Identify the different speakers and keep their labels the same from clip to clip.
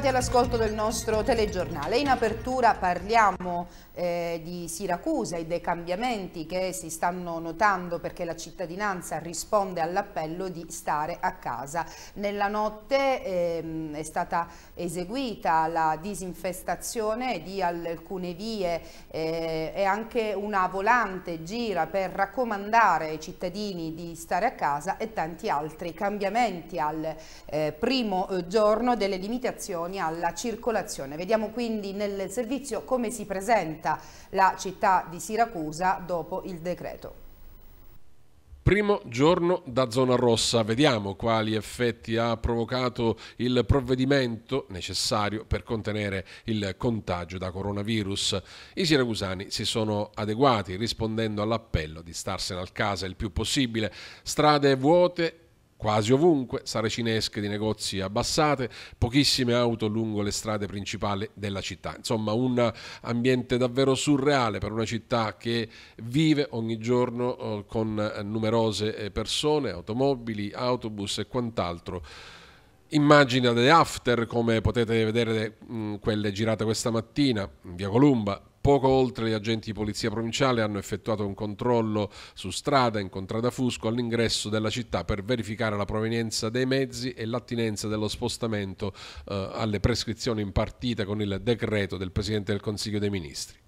Speaker 1: Bentrovati all'ascolto del nostro telegiornale. In apertura parliamo eh, di Siracusa e dei cambiamenti che si stanno notando perché la cittadinanza risponde all'appello di stare a casa. Nella notte ehm, è stata eseguita la disinfestazione di alcune vie eh, e anche una volante gira per raccomandare ai cittadini di stare a casa e tanti altri cambiamenti al eh, primo eh, giorno delle limitazioni alla circolazione. Vediamo quindi nel servizio come si presenta stata la città di Siracusa dopo il decreto.
Speaker 2: Primo giorno da zona rossa, vediamo quali effetti ha provocato il provvedimento necessario per contenere il contagio da coronavirus. I siracusani si sono adeguati rispondendo all'appello di starsene al casa il più possibile, strade vuote Quasi ovunque, saracinesche di negozi abbassate, pochissime auto lungo le strade principali della città. Insomma, un ambiente davvero surreale per una città che vive ogni giorno eh, con eh, numerose eh, persone, automobili, autobus e quant'altro immagini delle after come potete vedere mh, mm, quelle girate questa mattina via Columba poco oltre gli agenti di polizia provinciale hanno effettuato un controllo su strada in contrada Fusco all'ingresso della città per verificare la provenienza dei mezzi e l'attinenza dello spostamento eh, alle prescrizioni impartite con il decreto del Presidente del Consiglio dei Ministri.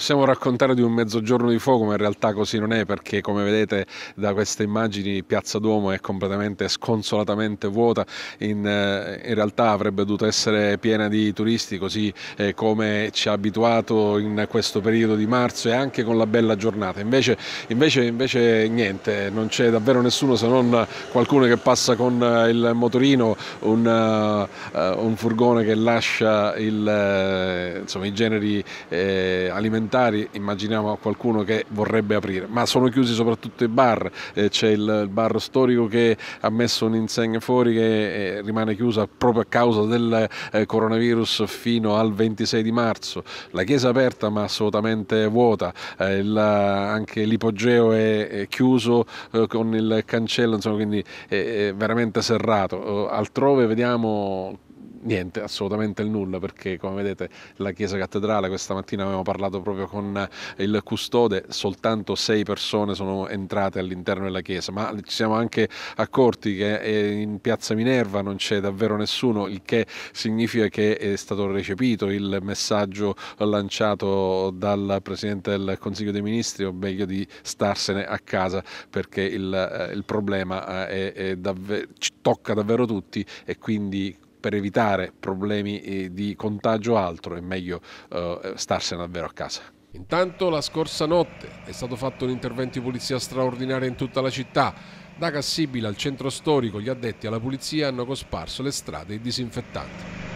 Speaker 2: Possiamo raccontare di un mezzogiorno di fuoco, ma in realtà così non è perché come vedete da queste immagini Piazza Duomo è completamente sconsolatamente vuota, in, eh, in realtà avrebbe dovuto essere piena di turisti così eh, come ci ha abituato in questo periodo di marzo e anche con la bella giornata, invece, invece, invece niente, non c'è davvero nessuno se non qualcuno che passa con eh, il motorino, un, uh, un furgone che lascia il, uh, insomma, i generi eh, alimentari alimentari, immaginiamo qualcuno che vorrebbe aprire, ma sono chiusi soprattutto i bar, eh, c'è il bar storico che ha messo un'insegna fuori che eh, rimane chiusa proprio a causa del eh, coronavirus fino al 26 di marzo, la chiesa è aperta ma assolutamente vuota, anche l'ipogeo è, chiuso con il cancello, insomma quindi è veramente serrato, altrove vediamo niente, assolutamente il nulla, perché come vedete la chiesa cattedrale, questa mattina abbiamo parlato proprio con eh, il custode, soltanto sei persone sono entrate all'interno della chiesa, ma ci siamo anche accorti che eh, in piazza Minerva non c'è davvero nessuno, il che significa che è stato recepito il messaggio lanciato dal Presidente del Consiglio dei Ministri, o meglio di starsene a casa, perché il, eh, il problema è, è davvero, tocca davvero tutti e quindi per evitare problemi eh, di contagio o altro è meglio eh, starsene davvero a casa. Intanto la scorsa notte è stato fatto un intervento di polizia straordinario in tutta la città. Da Cassibile al centro storico gli addetti alla polizia hanno cosparso le strade di disinfettanti.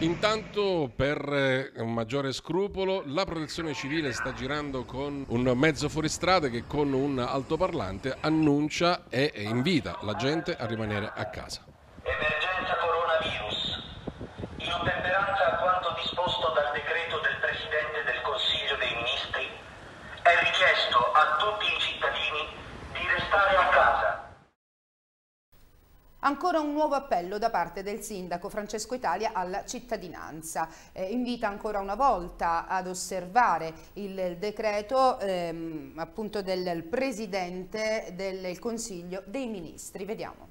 Speaker 2: Intanto per eh, un maggiore scrupolo la protezione civile sta girando con un mezzo fuoristrada che con un altoparlante annuncia e invita la gente a rimanere a casa.
Speaker 1: Ancora un nuovo appello da parte del sindaco Francesco Italia alla cittadinanza. Eh, invita ancora una volta ad osservare il decreto ehm, appunto del Presidente del Consiglio dei Ministri. Vediamo.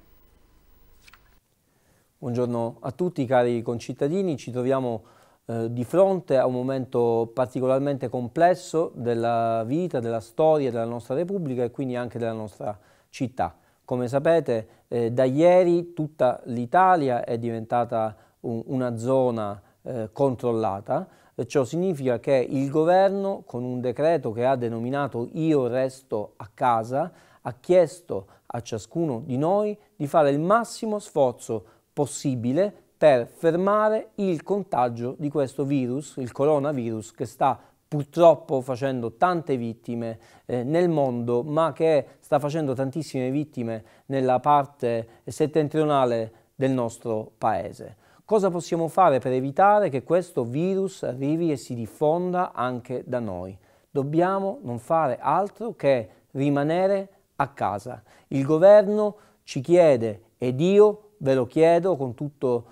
Speaker 3: Buongiorno a tutti cari concittadini, ci troviamo eh, di fronte a un momento particolarmente complesso della vita, della storia della nostra Repubblica e quindi anche della nostra città. Come sapete, eh, da ieri tutta l'Italia è diventata un, una zona eh, controllata. Eh, ciò significa che il governo, con un decreto che ha denominato Io resto a casa, ha chiesto a ciascuno di noi di fare il massimo sforzo possibile per fermare il contagio di questo virus, il coronavirus, che sta purtroppo facendo tante vittime eh, nel mondo, ma che sta facendo tantissime vittime nella parte settentrionale del nostro paese. Cosa possiamo fare per evitare che questo virus arrivi e si diffonda anche da noi? Dobbiamo non fare altro che rimanere a casa. Il governo ci chiede ed io ve lo chiedo con tutta eh,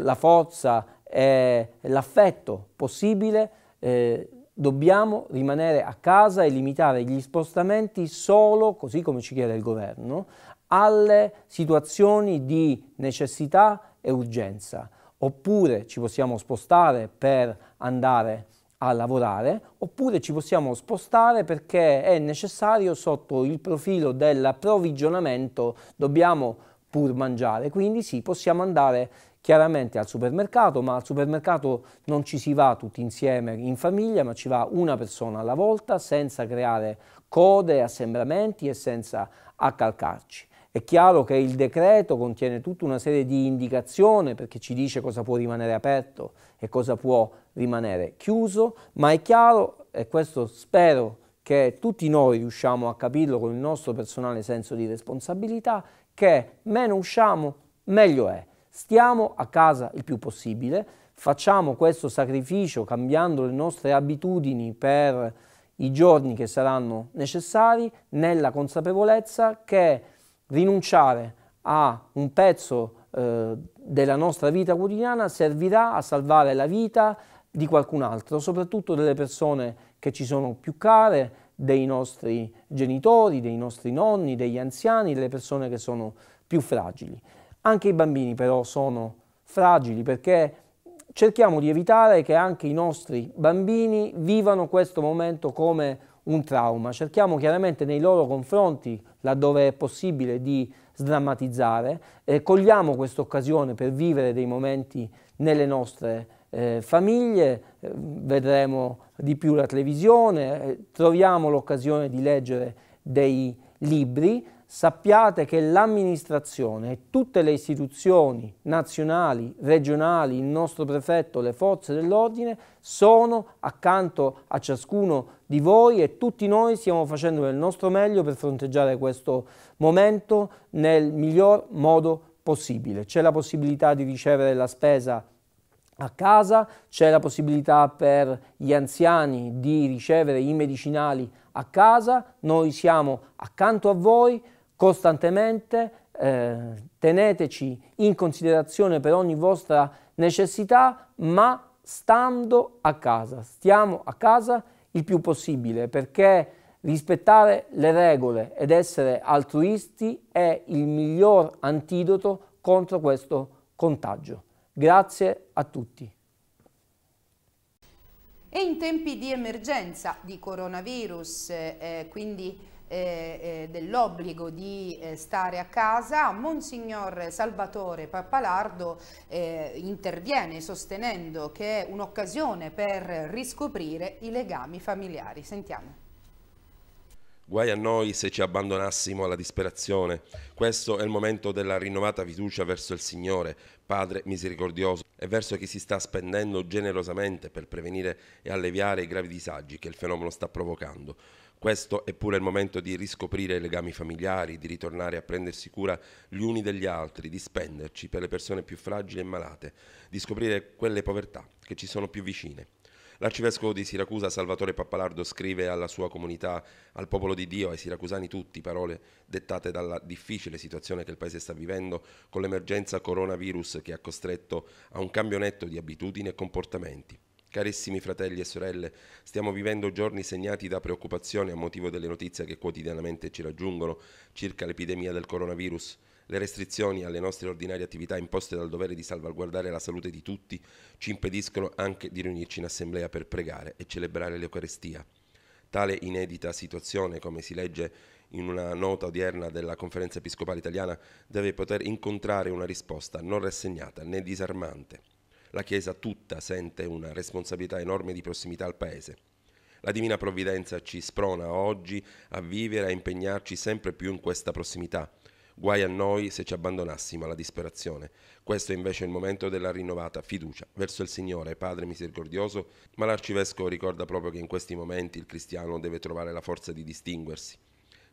Speaker 3: la forza e l'affetto possibile eh, dobbiamo rimanere a casa e limitare gli spostamenti solo, così come ci chiede il governo, alle situazioni di necessità e urgenza. Oppure ci possiamo spostare per andare a lavorare, oppure ci possiamo spostare perché è necessario sotto il profilo dell'approvvigionamento, dobbiamo pur mangiare, quindi sì, possiamo andare chiaramente al supermercato, ma al supermercato non ci si va tutti insieme in famiglia, ma ci va una persona alla volta senza creare code, assembramenti e senza accalcarci. È chiaro che il decreto contiene tutta una serie di indicazioni perché ci dice cosa può rimanere aperto e cosa può rimanere chiuso, ma è chiaro, e questo spero che tutti noi riusciamo a capirlo con il nostro personale senso di responsabilità, che meno usciamo meglio è. Stiamo a casa il più possibile, facciamo questo sacrificio cambiando le nostre abitudini per i giorni che saranno necessari, nella consapevolezza che rinunciare a un pezzo eh, della nostra vita quotidiana servirà a salvare la vita di qualcun altro, soprattutto delle persone che ci sono più care, dei nostri genitori, dei nostri nonni, degli anziani, delle persone che sono più fragili. Anche i bambini però sono fragili perché cerchiamo di evitare che anche i nostri bambini vivano questo momento come un trauma. Cerchiamo chiaramente nei loro confronti, laddove è possibile, di sdrammatizzare. Eh, cogliamo questa occasione per vivere dei momenti nelle nostre eh, famiglie, vedremo di più la televisione, eh, troviamo l'occasione di leggere dei libri, sappiate che l'amministrazione e tutte le istituzioni nazionali, regionali, il nostro prefetto, le forze dell'ordine sono accanto a ciascuno di voi e tutti noi stiamo facendo del nostro meglio per fronteggiare questo momento nel miglior modo possibile. C'è la possibilità di ricevere la spesa a casa, c'è la possibilità per gli anziani di ricevere i medicinali a casa, noi siamo accanto a voi, costantemente, eh, teneteci in considerazione per ogni vostra necessità, ma stando a casa, stiamo a casa il più possibile perché rispettare le regole ed essere altruisti è il miglior antidoto contro questo contagio. Grazie a tutti.
Speaker 1: E in tempi di emergenza di coronavirus, eh, quindi eh, eh, dell'obbligo di eh, stare a casa, Monsignor Salvatore Pappalardo eh, interviene sostenendo che è un'occasione per riscoprire i legami familiari. Sentiamo.
Speaker 4: Guai a noi se ci abbandonassimo alla disperazione. Questo è il momento della rinnovata fiducia verso il Signore, Padre misericordioso, e verso chi si sta spendendo generosamente per prevenire e alleviare i gravi disagi che il fenomeno sta provocando. Questo è pure il momento di riscoprire i legami familiari, di ritornare a prendersi cura gli uni degli altri, di spenderci per le persone più fragili e malate, di scoprire quelle povertà che ci sono più vicine. L'arcivescovo di Siracusa Salvatore Pappalardo scrive alla sua comunità, al popolo di Dio, ai siracusani tutti, parole dettate dalla difficile situazione che il paese sta vivendo con l'emergenza coronavirus che ha costretto a un cambio netto di abitudini e comportamenti. Carissimi fratelli e sorelle, stiamo vivendo giorni segnati da preoccupazione a motivo delle notizie che quotidianamente ci raggiungono circa l'epidemia del coronavirus. Le restrizioni alle nostre ordinarie attività imposte dal dovere di salvaguardare la salute di tutti ci impediscono anche di riunirci in assemblea per pregare e celebrare l'Eucarestia. Tale inedita situazione, come si legge in una nota odierna della Conferenza Episcopale Italiana, deve poter incontrare una risposta non rassegnata né disarmante la Chiesa tutta sente una responsabilità enorme di prossimità al Paese. La Divina Provvidenza ci sprona oggi a vivere e a impegnarci sempre più in questa prossimità. Guai a noi se ci abbandonassimo alla disperazione. Questo è invece il momento della rinnovata fiducia verso il Signore, Padre misericordioso, ma l'Arcivescovo ricorda proprio che in questi momenti il cristiano deve trovare la forza di distinguersi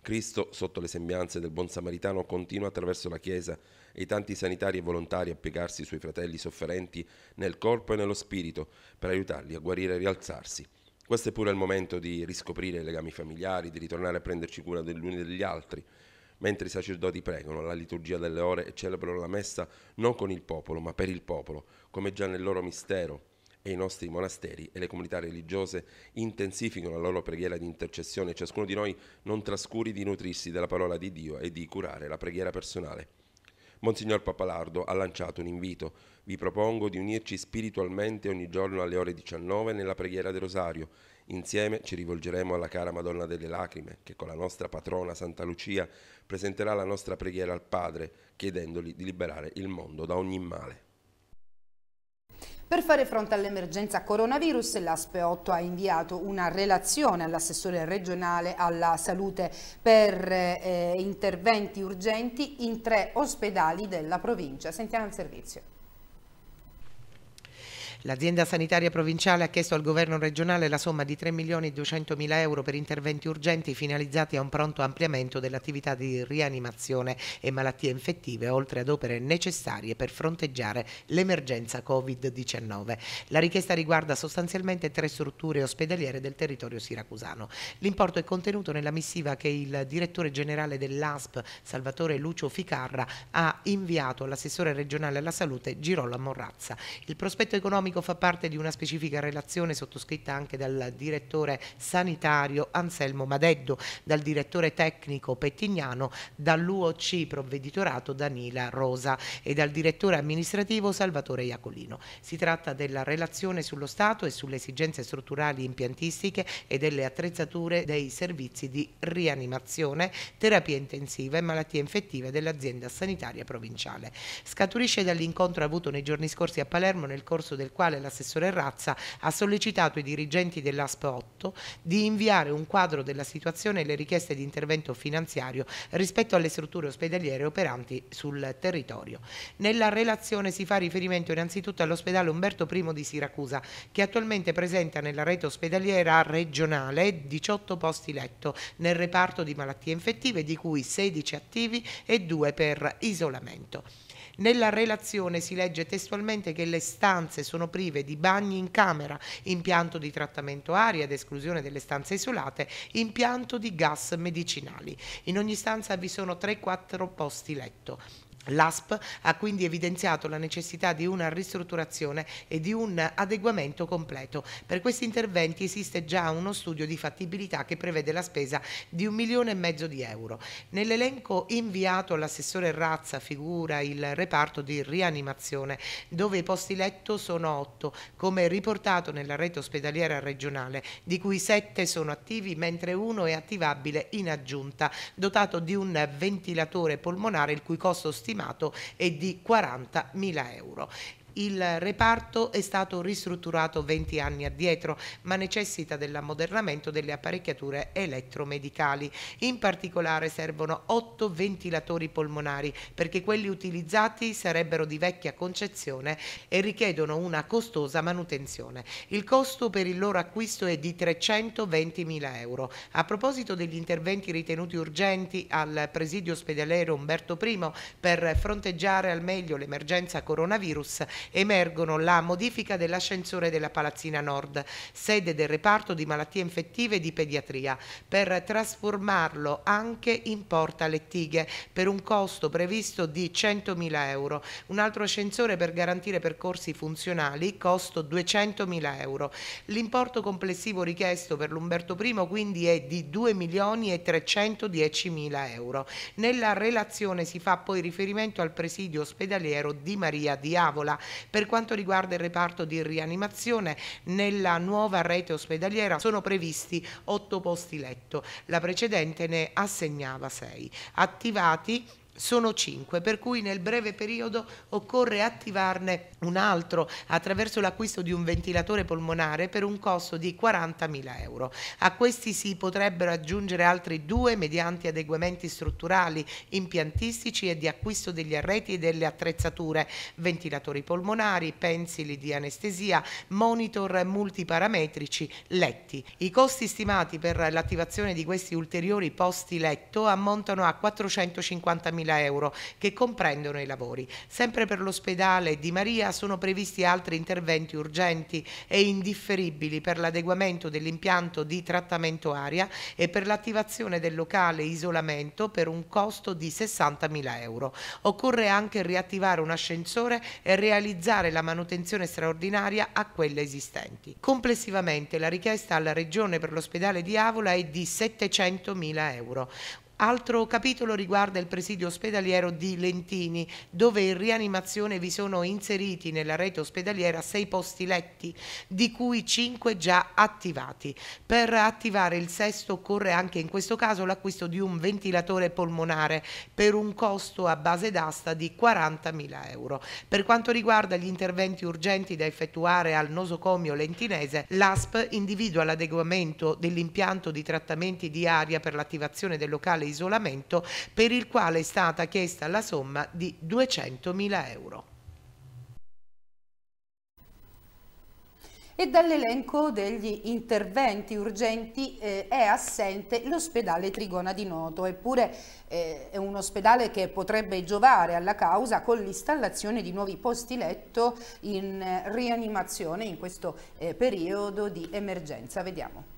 Speaker 4: Cristo, sotto le sembianze del buon samaritano, continua attraverso la Chiesa e i tanti sanitari e volontari a piegarsi sui fratelli sofferenti nel corpo e nello spirito per aiutarli a guarire e rialzarsi. Questo è pure il momento di riscoprire i legami familiari, di ritornare a prenderci cura degli uni degli altri. Mentre i sacerdoti pregano la liturgia delle ore e celebrano la messa non con il popolo, ma per il popolo, come già nel loro mistero, e i nostri monasteri e le comunità religiose intensificano la loro preghiera di intercessione ciascuno di noi non trascuri di nutrirsi della parola di Dio e di curare la preghiera personale. Monsignor Papalardo ha lanciato un invito. Vi propongo di unirci spiritualmente ogni giorno alle ore 19 nella preghiera del Rosario. Insieme ci rivolgeremo alla cara Madonna delle Lacrime, che con la nostra patrona Santa Lucia presenterà la nostra preghiera al Padre, chiedendogli di liberare il mondo da ogni male.
Speaker 1: Per fare fronte all'emergenza coronavirus, l'ASPE 8 ha inviato una relazione all'assessore regionale alla salute per eh, interventi urgenti in tre ospedali della provincia. Sentiamo il servizio.
Speaker 5: L'azienda sanitaria provinciale ha chiesto al governo regionale la somma di 3 milioni e 200 mila euro per interventi urgenti finalizzati a un pronto ampliamento dell'attività di rianimazione e malattie infettive, oltre ad opere necessarie per fronteggiare l'emergenza Covid-19. La richiesta riguarda sostanzialmente tre strutture ospedaliere del territorio siracusano. L'importo è contenuto nella missiva che il direttore generale dell'ASP, Salvatore Lucio Ficarra, ha inviato all'assessore regionale alla salute Girolamo Razza. Il prospetto economico medico fa parte di una specifica relazione sottoscritta anche dal direttore sanitario Anselmo Madeddo, dal direttore tecnico Pettignano, dall'UOC provveditorato Danila Rosa e dal direttore amministrativo Salvatore Iacolino. Si tratta della relazione sullo Stato e sulle esigenze strutturali impiantistiche e delle attrezzature dei servizi di rianimazione, terapia intensiva e malattie infettive dell'azienda sanitaria provinciale. Scaturisce dall'incontro avuto nei giorni scorsi a Palermo nel corso del quale l'assessore Razza ha sollecitato i dirigenti dell'ASP 8 di inviare un quadro della situazione e le richieste di intervento finanziario rispetto alle strutture ospedaliere operanti sul territorio. Nella relazione si fa riferimento innanzitutto all'ospedale Umberto I di Siracusa che attualmente presenta nella rete ospedaliera regionale 18 posti letto nel reparto di malattie infettive di cui 16 attivi e 2 per isolamento. Nella relazione si legge testualmente che le stanze sono prive di bagni in camera, impianto di trattamento aria ad esclusione delle stanze isolate, impianto di gas medicinali. In ogni stanza vi sono 3-4 posti letto. L'ASP ha quindi evidenziato la necessità di una ristrutturazione e di un adeguamento completo. Per questi interventi esiste già uno studio di fattibilità che prevede la spesa di un milione e mezzo di euro. Nell'elenco inviato all'assessore Razza figura il reparto di rianimazione dove i posti letto sono otto, come riportato nella rete ospedaliera regionale di cui sette sono attivi mentre uno è attivabile in aggiunta dotato di un ventilatore polmonare il cui costo stimato stimato è di 40.000 euro il reparto è stato ristrutturato 20 anni addietro, ma necessita dell'ammodernamento delle apparecchiature elettromedicali. In particolare servono 8 ventilatori polmonari perché quelli utilizzati sarebbero di vecchia concezione e richiedono una costosa manutenzione. Il costo per il loro acquisto è di 320.000 euro. A proposito degli interventi ritenuti urgenti al presidio ospedaliero Umberto I per fronteggiare al meglio l'emergenza coronavirus, emergono la modifica dell'ascensore della Palazzina Nord, sede del reparto di malattie infettive e di pediatria, per trasformarlo anche in porta lettighe per un costo previsto di 100.000 euro, un altro ascensore per garantire percorsi funzionali costo 200.000 euro. L'importo complessivo richiesto per l'Umberto I quindi è di 2 milioni e 310 mila euro. Nella relazione si fa poi riferimento al presidio ospedaliero di Maria di Avola per quanto riguarda il reparto di rianimazione, nella nuova rete ospedaliera sono previsti 8 posti letto, la precedente ne assegnava 6. Attivati sono cinque, per cui nel breve periodo occorre attivarne un altro attraverso l'acquisto di un ventilatore polmonare per un costo di 40.000 euro. A questi si potrebbero aggiungere altri due mediante adeguamenti strutturali, impiantistici e di acquisto degli arreti e delle attrezzature, ventilatori polmonari, pensili di anestesia, monitor multiparametrici, letti. I costi stimati per l'attivazione di questi ulteriori posti letto ammontano a 450.000 euro euro che comprendono i lavori. Sempre per l'ospedale di Maria sono previsti altri interventi urgenti e indifferibili per l'adeguamento dell'impianto di trattamento aria e per l'attivazione del locale isolamento per un costo di 60.000 euro. Occorre anche riattivare un ascensore e realizzare la manutenzione straordinaria a quelle esistenti. Complessivamente la richiesta alla Regione per l'ospedale di Avola è di 700.000 euro. Altro capitolo riguarda il presidio ospedaliero di Lentini, dove in rianimazione vi sono inseriti nella rete ospedaliera sei posti letti, di cui cinque già attivati. Per attivare il sesto occorre anche in questo caso l'acquisto di un ventilatore polmonare per un costo a base d'asta di 40.000 euro. Per quanto riguarda gli interventi urgenti da effettuare al nosocomio lentinese, l'ASP individua l'adeguamento dell'impianto di trattamenti di aria per l'attivazione del locale isolamento per il quale è stata chiesta la somma di 200.000 euro.
Speaker 1: e dall'elenco degli interventi urgenti eh, è assente l'ospedale Trigona di Noto, eppure eh, è un ospedale che potrebbe giovare alla causa con l'installazione di nuovi posti letto in eh, rianimazione in questo eh, periodo di emergenza. Vediamo.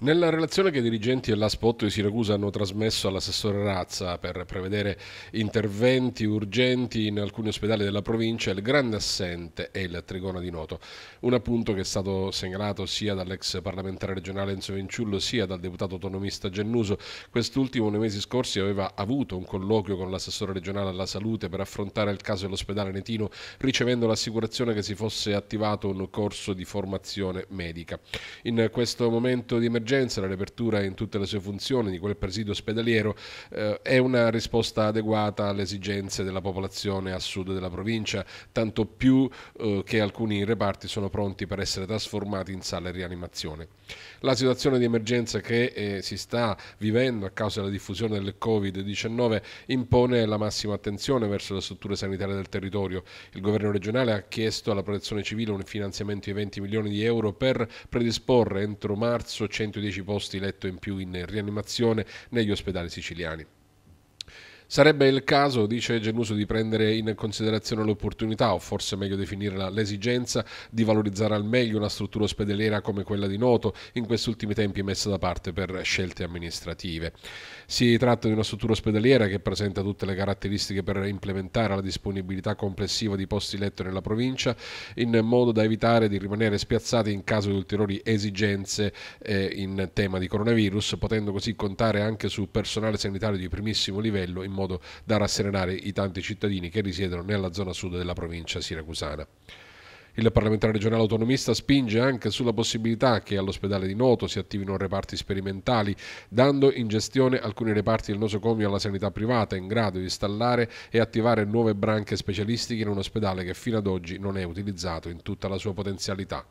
Speaker 2: Nella relazione che i dirigenti dellasp Spot di Siracusa hanno trasmesso all'assessore Razza per prevedere interventi urgenti in alcuni ospedali della provincia, il grande assente è il Trigona di Noto, un appunto che è stato segnalato sia dall'ex parlamentare regionale Enzo Vinciullo sia dal deputato autonomista Gennuso. Quest'ultimo nei mesi scorsi aveva avuto un colloquio con l'assessore regionale alla salute per affrontare il caso dell'ospedale Netino, ricevendo l'assicurazione che si fosse attivato un corso di formazione medica. In questo momento di emergenza emergenza, la riapertura in tutte le sue funzioni di quel presidio ospedaliero eh, è una risposta adeguata alle esigenze della popolazione a sud della provincia, tanto più eh, che alcuni reparti sono pronti per essere trasformati in sale di rianimazione la situazione di emergenza che eh, si sta vivendo a causa della diffusione del Covid-19 impone la massima attenzione verso le strutture sanitarie del territorio. Il governo regionale ha chiesto alla protezione civile un finanziamento di 20 milioni di euro per predisporre entro marzo 110 posti letto in più in rianimazione negli ospedali siciliani. Sarebbe il caso, dice Genuso, di prendere in considerazione l'opportunità, o forse meglio definirla l'esigenza, di valorizzare al meglio una struttura ospedaliera come quella di Noto, in questi ultimi tempi messa da parte per scelte amministrative. Si tratta di una struttura ospedaliera che presenta tutte le caratteristiche per implementare la disponibilità complessiva di posti letto nella provincia, in modo da evitare di rimanere spiazzati in caso di ulteriori esigenze eh, in tema di coronavirus, potendo così contare anche su personale sanitario di primissimo livello in modo da rasserenare i tanti cittadini che risiedono nella zona sud della provincia siracusana. Il parlamentare regionale autonomista spinge anche sulla possibilità che all'ospedale di Noto si attivino reparti sperimentali, dando in gestione alcuni reparti del nosocomio alla sanità privata in grado di installare e attivare nuove branche specialistiche in un ospedale che fino ad oggi non è utilizzato in tutta la sua potenzialità.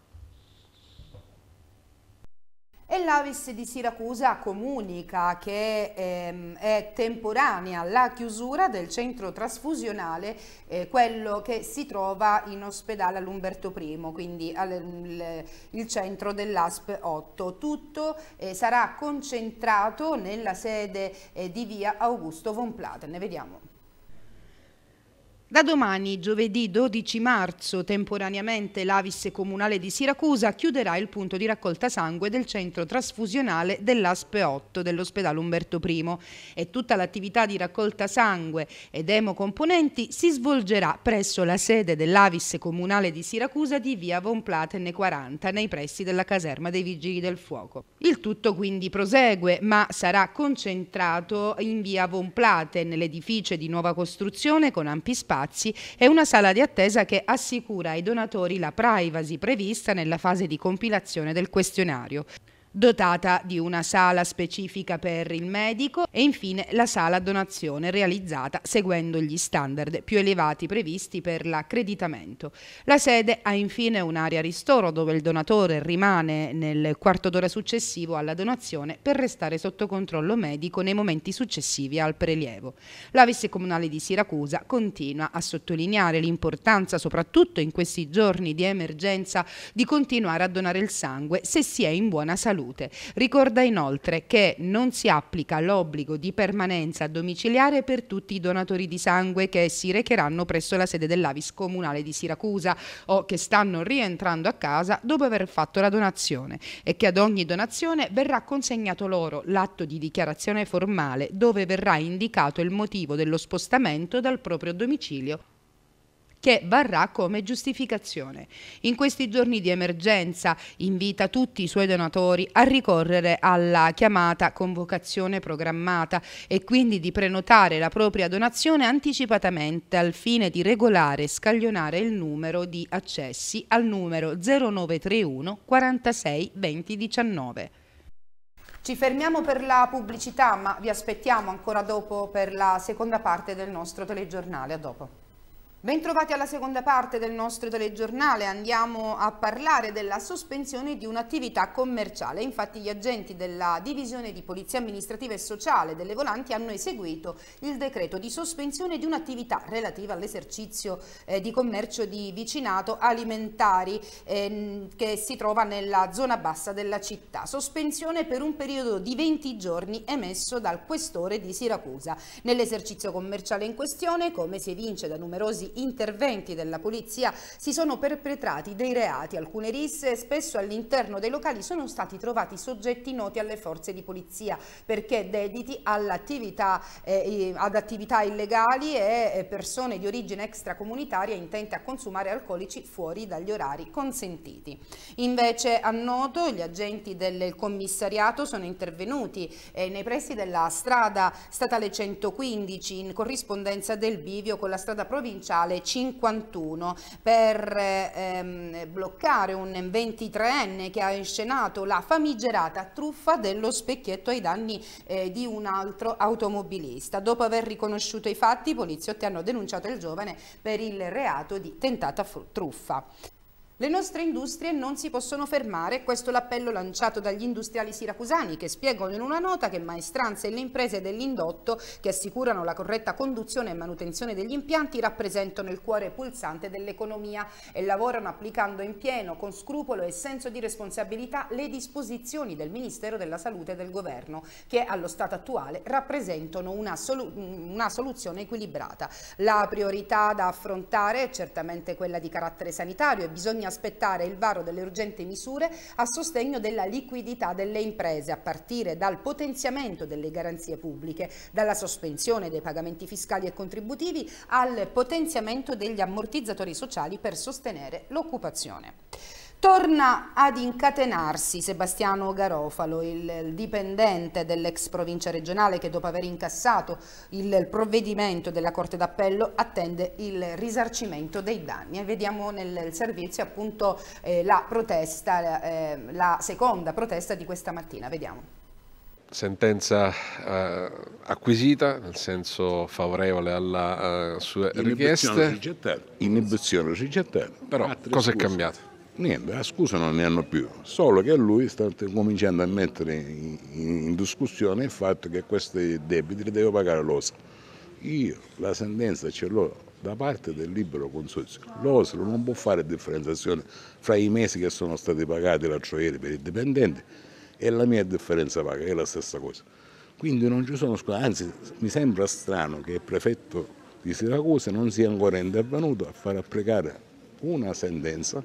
Speaker 1: E l'Avis di Siracusa comunica che ehm, è temporanea la chiusura del centro trasfusionale, eh, quello che si trova in ospedale all'Umberto I, quindi al, il, centro dell'ASP 8. Tutto eh, sarà concentrato nella sede eh, di via Augusto Von Platen. vediamo. Da domani, giovedì 12 marzo, temporaneamente l'Avis Comunale di Siracusa chiuderà il punto di raccolta sangue del centro trasfusionale dell'Aspe 8 dell'ospedale Umberto I e tutta l'attività di raccolta sangue ed emocomponenti si svolgerà presso la sede dell'Avis Comunale di Siracusa di via Von Platen 40 nei pressi della caserma dei Vigili del Fuoco. Il tutto quindi prosegue ma sarà concentrato in via Von Platen, l'edificio di nuova costruzione con ampi spazi palazzi e una sala di attesa che assicura ai donatori la privacy prevista nella fase di compilazione del questionario dotata di una sala specifica per il medico e infine la sala donazione realizzata seguendo gli standard più elevati previsti per l'accreditamento. La sede ha infine un'area ristoro dove il donatore rimane nel quarto d'ora successivo alla donazione per restare sotto controllo medico nei momenti successivi al prelievo. La Visse Comunale di Siracusa continua a sottolineare l'importanza soprattutto in questi giorni di emergenza di continuare a donare il sangue se si è in buona salute salute. Ricorda inoltre che non si applica l'obbligo di permanenza domiciliare per tutti i donatori di sangue che si recheranno presso la sede dell'Avis Comunale di Siracusa o che stanno rientrando a casa dopo aver fatto la donazione e che ad ogni donazione verrà consegnato loro l'atto di dichiarazione formale dove verrà indicato il motivo dello spostamento dal proprio domicilio che varrà come giustificazione. In questi giorni di emergenza invita tutti i suoi donatori a ricorrere alla chiamata convocazione programmata e quindi di prenotare la propria donazione anticipatamente al fine di regolare e scaglionare il numero di accessi al numero 0931 46 20 19. Ci fermiamo per la pubblicità ma vi aspettiamo ancora dopo per la seconda parte del nostro telegiornale. A dopo. Bentrovati alla seconda parte del nostro telegiornale, andiamo a parlare della sospensione di un'attività commerciale. Infatti gli agenti della divisione di polizia amministrativa e sociale delle volanti hanno eseguito il decreto di sospensione di un'attività relativa all'esercizio eh, di commercio di vicinato alimentari eh, che si trova nella zona bassa della città. Sospensione per un periodo di 20 giorni emesso dal questore di Siracusa. Nell'esercizio commerciale in questione, come si evince da numerosi interventi della polizia si sono perpetrati dei reati. Alcune risse, spesso all'interno dei locali, sono stati trovati soggetti noti alle forze di polizia perché dediti attività, eh, ad attività illegali e eh, persone di origine extracomunitaria intente a consumare alcolici fuori dagli orari consentiti. Invece a Noto gli agenti del commissariato sono intervenuti eh, nei pressi della strada statale 115 in corrispondenza del bivio con la strada provinciale statale 51 per ehm, bloccare un 23enne che ha inscenato la famigerata truffa dello specchietto ai danni eh, di un altro automobilista. Dopo aver riconosciuto i fatti, i poliziotti hanno denunciato il giovane per il reato di tentata truffa. Le nostre industrie non si possono fermare, questo l'appello lanciato dagli industriali siracusani che spiegano in una nota che maestranze e le imprese dell'indotto che assicurano la corretta conduzione e manutenzione degli impianti rappresentano il cuore pulsante dell'economia e lavorano applicando in pieno, con scrupolo e senso di responsabilità, le disposizioni del Ministero della Salute e del Governo che allo stato attuale rappresentano una, solu una soluzione equilibrata. La priorità da affrontare è certamente quella di carattere sanitario e bisogna bisogna aspettare il varo delle urgenti misure a sostegno della liquidità delle imprese, a partire dal potenziamento delle garanzie pubbliche, dalla sospensione dei pagamenti fiscali e contributivi al potenziamento degli ammortizzatori sociali per sostenere l'occupazione. Torna ad incatenarsi Sebastiano Garofalo, il dipendente dell'ex provincia regionale che dopo aver incassato il provvedimento della Corte d'Appello attende il risarcimento dei danni. E vediamo nel servizio appunto eh, la protesta, eh, la seconda protesta di questa mattina. Vediamo
Speaker 2: sentenza eh, acquisita, nel senso favorevole alla eh, sue richieste.
Speaker 6: Inibizione rigettata. Però cosa è cambiato? Niente, la ah, scusa non ne hanno più, solo che lui sta cominciando a mettere in, discussione il fatto che questi debiti li deve pagare l'OSA. Io la sentenza ce l'ho da parte del libero consorzio. L'OSLO non può fare differenziazione fra i mesi che sono stati pagati l'altro ieri per i dipendenti e la mia differenza paga, è la stessa cosa. Quindi non ci sono scuse, anzi mi sembra strano che il prefetto di Siracusa non sia ancora intervenuto a far applicare una sentenza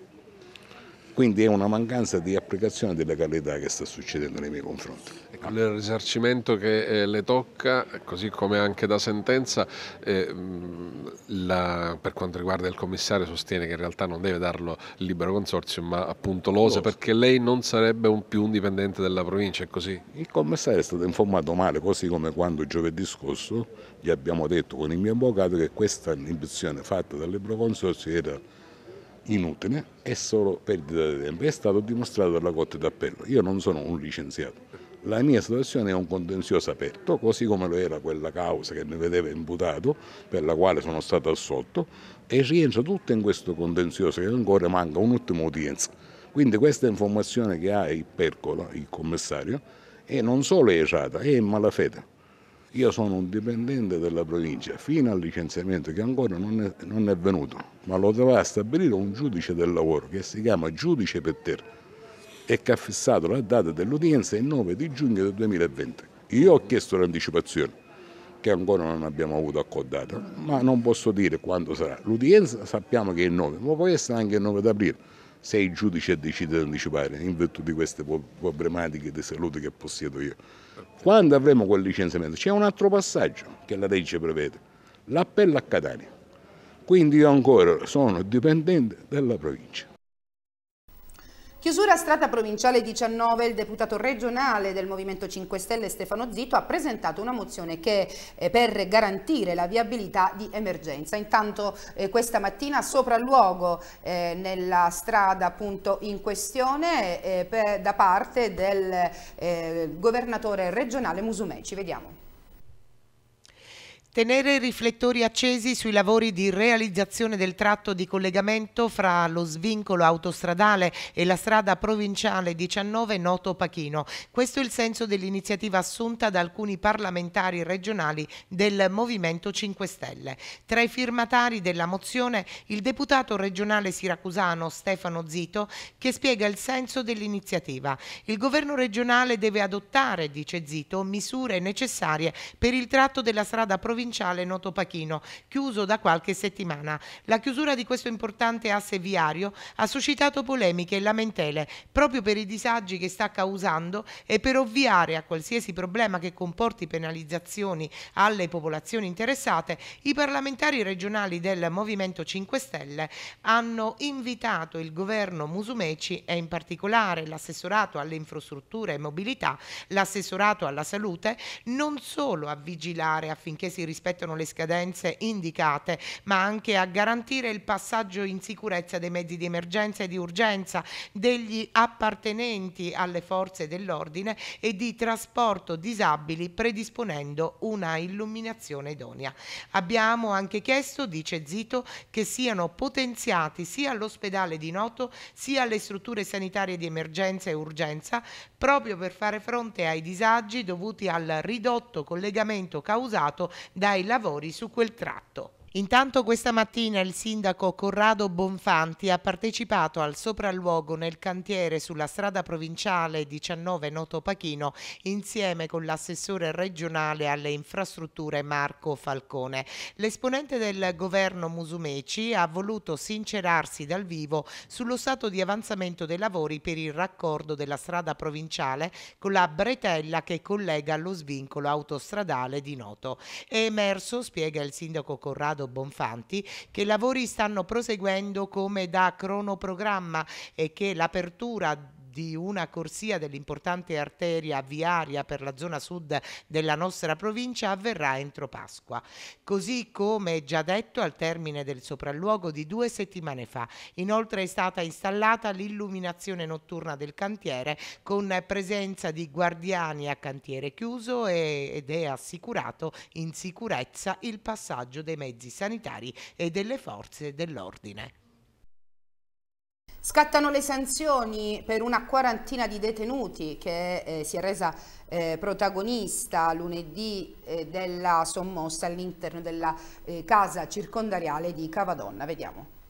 Speaker 6: quindi è una mancanza di applicazione della legalità che sta succedendo nei miei confronti.
Speaker 2: Ecco, il risarcimento che eh, le tocca, così come anche da sentenza, eh, mm, la, per quanto riguarda il commissario sostiene che in realtà non deve darlo il libero consorzio, ma appunto l'OSE, perché lei non sarebbe un più un dipendente della provincia, è così?
Speaker 6: Il commissario è stato informato male, così come quando giovedì scorso gli abbiamo detto con il mio avvocato che questa inibizione fatta dal libero consorzio era inutile, è solo perdita di tempo, è stato dimostrato dalla Corte d'Appello. Io non sono un licenziato. La mia situazione è un contenzioso aperto, così come lo era quella causa che mi vedeva imputato, per la quale sono stato assolto, e rientra tutto in questo contenzioso che ancora manca un'ultima udienza. Quindi questa informazione che ha il Percola, il commissario, non solo è errata, è in malafede. Io sono un dipendente della provincia fino al licenziamento che ancora non è, non è venuto, ma lo dovrà stabilire un giudice del lavoro che si chiama giudice Petter e che ha fissato la data dell'udienza il 9 di giugno del 2020. Io ho chiesto l'anticipazione che ancora non abbiamo avuto accordata, ma non posso dire quando sarà. L'udienza sappiamo che è il 9, ma può essere anche il 9 d'aprile se il giudice ha deciso di anticipare in virtù di queste problematiche di salute che possiedo io. Quando avremo quel licenziamento c'è un altro passaggio che la legge prevede, l'appello a Catania. Quindi io ancora sono dipendente della provincia.
Speaker 1: Chiusura strada provinciale 19, il deputato regionale del Movimento 5 Stelle Stefano Zito ha presentato una mozione che è per garantire la viabilità di emergenza. Intanto eh, questa mattina sopralluogo eh, nella strada appunto in questione eh, per, da parte del eh, governatore regionale Musumeci. Vediamo.
Speaker 5: Tenere i riflettori accesi sui lavori di realizzazione del tratto di collegamento fra lo svincolo autostradale e la strada provinciale 19 Noto Pachino. Questo è il senso dell'iniziativa assunta da alcuni parlamentari regionali del Movimento 5 Stelle. Tra i firmatari della mozione il deputato regionale siracusano Stefano Zito che spiega il senso dell'iniziativa. Il governo regionale deve adottare, dice Zito, misure necessarie per il tratto della strada provinciale provinciale Pachino, chiuso da qualche settimana. La chiusura di questo importante asse viario ha suscitato polemiche e lamentele proprio per i disagi che sta causando e per ovviare a qualsiasi problema che comporti penalizzazioni alle popolazioni interessate, i parlamentari regionali del Movimento 5 Stelle hanno invitato il governo Musumeci e in particolare l'assessorato alle infrastrutture e mobilità, l'assessorato alla salute, non solo a vigilare affinché si rispettano le scadenze indicate, ma anche a garantire il passaggio in sicurezza dei mezzi di emergenza e di urgenza degli appartenenti alle forze dell'ordine e di trasporto disabili predisponendo una illuminazione idonea. Abbiamo anche chiesto, dice Zito, che siano potenziati sia l'ospedale di Noto sia le strutture sanitarie di emergenza e urgenza proprio per fare fronte ai disagi dovuti al ridotto collegamento causato dai lavori su quel tratto. Intanto questa mattina il sindaco Corrado Bonfanti ha partecipato al sopralluogo nel cantiere sulla strada provinciale 19 Noto Pachino insieme con l'assessore regionale alle infrastrutture Marco Falcone. L'esponente del governo Musumeci ha voluto sincerarsi dal vivo sullo stato di avanzamento dei lavori per il raccordo della strada provinciale con la bretella che collega lo svincolo autostradale di Noto. È emerso, spiega il sindaco Corrado Corrado Bonfanti che i lavori stanno proseguendo come da cronoprogramma e che l'apertura di una corsia dell'importante arteria viaria per la zona sud della nostra provincia avverrà entro Pasqua. Così come già detto al termine del sopralluogo di due settimane fa, inoltre è stata installata l'illuminazione notturna del cantiere con presenza di guardiani a cantiere chiuso ed è assicurato in sicurezza il passaggio dei mezzi sanitari e delle forze dell'ordine.
Speaker 1: Scattano le sanzioni per una quarantina di detenuti che eh, si è resa eh, protagonista lunedì eh, della sommossa all'interno della eh, casa circondariale di Cavadonna. Vediamo.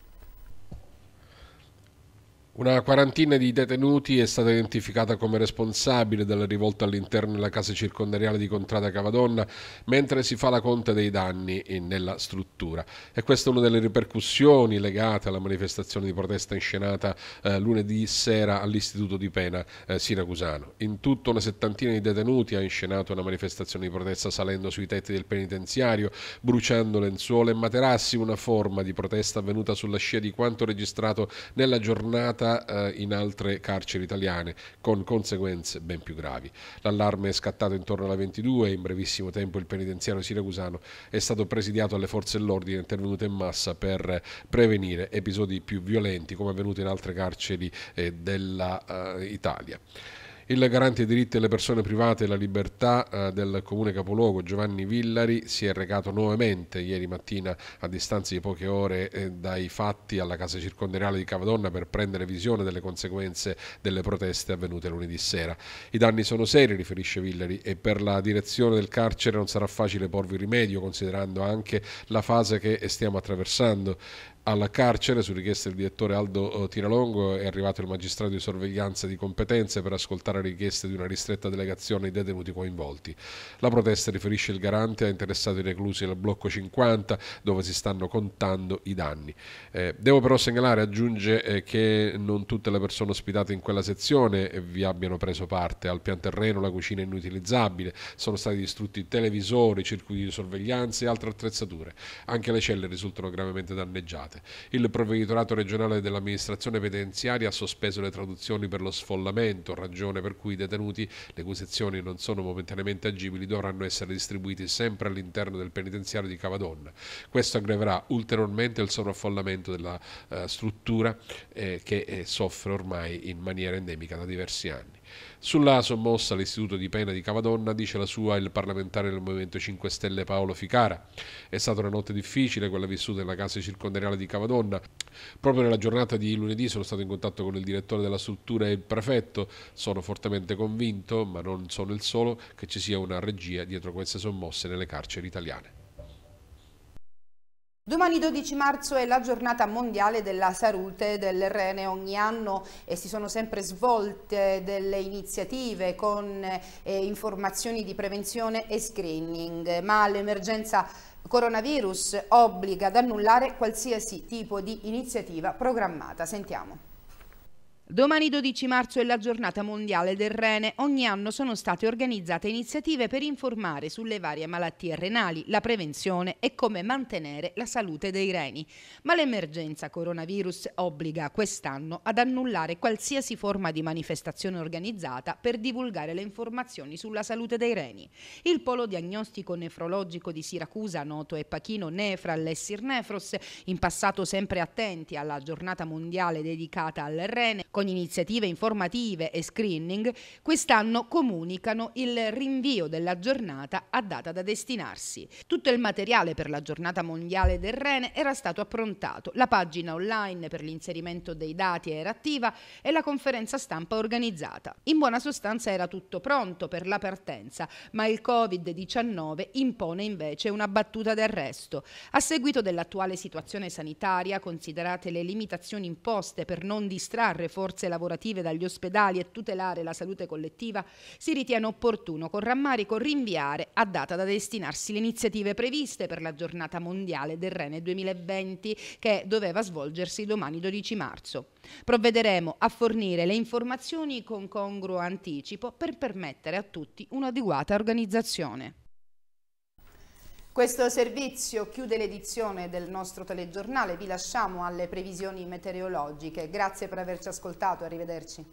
Speaker 2: Una quarantina di detenuti è stata identificata come responsabile della rivolta all'interno della casa circondariale di Contrada Cavadonna mentre si fa la conta dei danni nella struttura. E questa è una delle ripercussioni legate alla manifestazione di protesta inscenata eh, lunedì sera all'Istituto di Pena eh, Siracusano. In tutto una settantina di detenuti ha inscenato una manifestazione di protesta salendo sui tetti del penitenziario, bruciando lenzuola e materassi, una forma di protesta avvenuta sulla scia di quanto registrato nella giornata applicata eh, in altre carceri italiane, con conseguenze ben più gravi. L'allarme è scattato intorno alla 22 e in brevissimo tempo il penitenziario siracusano è stato presidiato alle forze dell'ordine intervenute in massa per prevenire episodi più violenti come avvenuto in altre carceri eh, dell'Italia. Eh, il garante dei diritti delle persone private e la libertà eh, del comune capoluogo Giovanni Villari si è recato nuovamente ieri mattina a distanza di poche ore eh, dai fatti alla casa circondariale di Cavadonna per prendere visione delle conseguenze delle proteste avvenute lunedì sera. I danni sono seri, riferisce Villari, e per la direzione del carcere non sarà facile porvi rimedio considerando anche la fase che stiamo attraversando alla carcere su richiesta del direttore Aldo eh, Tiralongo è arrivato il magistrato di sorveglianza di competenze per ascoltare richieste di una ristretta delegazione dei detenuti coinvolti. La protesta riferisce il garante ha interessato i reclusi nel blocco 50 dove si stanno contando i danni. Eh, devo però segnalare, aggiunge, eh, che non tutte le persone ospitate in quella sezione eh, vi abbiano preso parte. Al pian terreno la cucina è inutilizzabile, sono stati distrutti televisori, circuiti di sorveglianza e altre attrezzature. Anche le celle risultano gravemente danneggiate giornate. Il provveditorato regionale dell'amministrazione penitenziaria ha sospeso le traduzioni per lo sfollamento, ragione per cui i detenuti, le cui sezioni non sono momentaneamente agibili, dovranno essere distribuiti sempre all'interno del penitenziario di Cavadonna. Questo aggraverà ulteriormente il sovraffollamento della eh, struttura eh, che eh, soffre ormai in maniera endemica da diversi anni. Sulla sommossa l'Istituto di pena di Cavadonna dice la sua il parlamentare del Movimento 5 Stelle Paolo Ficara. È stata una notte difficile quella vissuta nella casa circondariale di Cavadonna. Proprio nella giornata di lunedì sono stato in contatto con il direttore della struttura e il prefetto. Sono fortemente convinto, ma non sono il solo, che ci sia una regia dietro queste sommosse nelle carceri italiane.
Speaker 1: Domani 12 marzo è la giornata mondiale della salute del rene, ogni anno eh, si sono sempre svolte delle iniziative con eh, informazioni di prevenzione e screening, ma l'emergenza coronavirus obbliga ad annullare qualsiasi tipo di iniziativa programmata. Sentiamo. Domani 12 marzo è la giornata mondiale del rene. Ogni anno sono state organizzate iniziative per informare sulle varie malattie renali, la prevenzione e come mantenere la salute dei reni. Ma l'emergenza coronavirus obbliga quest'anno ad annullare qualsiasi forma di manifestazione organizzata per divulgare le informazioni sulla salute dei reni. Il polo diagnostico nefrologico di Siracusa, noto e Pachino Nefral e Sirnefros, in passato sempre attenti alla giornata mondiale dedicata al rene, con con iniziative informative e screening, quest'anno comunicano il rinvio della giornata a data da destinarsi. Tutto il materiale per la giornata mondiale del rene era stato approntato, la pagina online per l'inserimento dei dati era attiva e la conferenza stampa organizzata. In buona sostanza era tutto pronto per la partenza, ma il Covid-19 impone invece una battuta d'arresto. A seguito dell'attuale situazione sanitaria, considerate le limitazioni imposte per non distrarre forze risorse lavorative dagli ospedali e tutelare la salute collettiva, si ritiene opportuno con rammarico rinviare a data da destinarsi le iniziative previste per la giornata mondiale del rene 2020 che doveva svolgersi domani 12 marzo. Provvederemo a fornire le informazioni con congruo anticipo per permettere a tutti un'adeguata organizzazione. Questo servizio chiude l'edizione del nostro telegiornale, vi lasciamo alle previsioni meteorologiche. Grazie per averci ascoltato, arrivederci.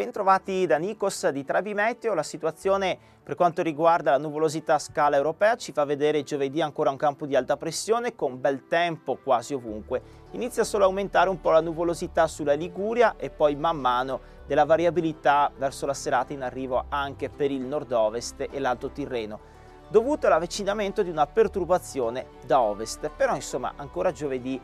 Speaker 7: Bentrovati da Nikos di Trebi Meteo, la situazione per quanto riguarda la nuvolosità a scala europea ci fa vedere giovedì ancora un campo di alta pressione con bel tempo quasi ovunque. Inizia solo a aumentare un po' la nuvolosità sulla Liguria e poi man mano della variabilità verso la serata in arrivo anche per il nord-ovest e l'Alto Tirreno dovuto all'avvicinamento di una perturbazione da ovest, però insomma ancora giovedì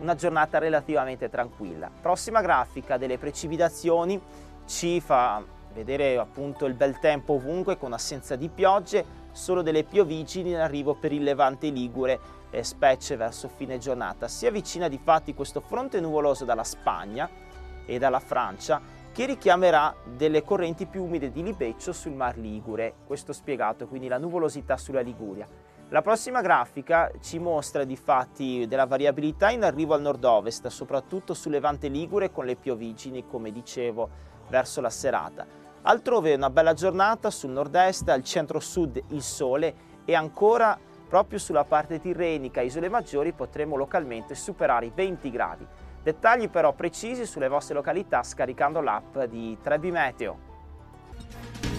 Speaker 7: una giornata relativamente tranquilla. Prossima grafica delle precipitazioni ci fa vedere appunto il bel tempo ovunque con assenza di piogge, solo delle piovigini in arrivo per il Levante Ligure e specie verso fine giornata. Si avvicina di fatti questo fronte nuvoloso dalla Spagna e dalla Francia che richiamerà delle correnti più umide di libeccio sul Mar Ligure, questo spiegato, quindi la nuvolosità sulla Liguria. La prossima grafica ci mostra di fatti della variabilità in arrivo al nord-ovest, soprattutto sul Levante Ligure con le piovigini, come dicevo, verso la serata. Altrove una bella giornata sul nord-est, al centro-sud il sole e ancora proprio sulla parte tirrenica, isole maggiori, potremo localmente superare i 20 gradi. Dettagli però precisi sulle vostre località scaricando l'app di Trebi Meteo.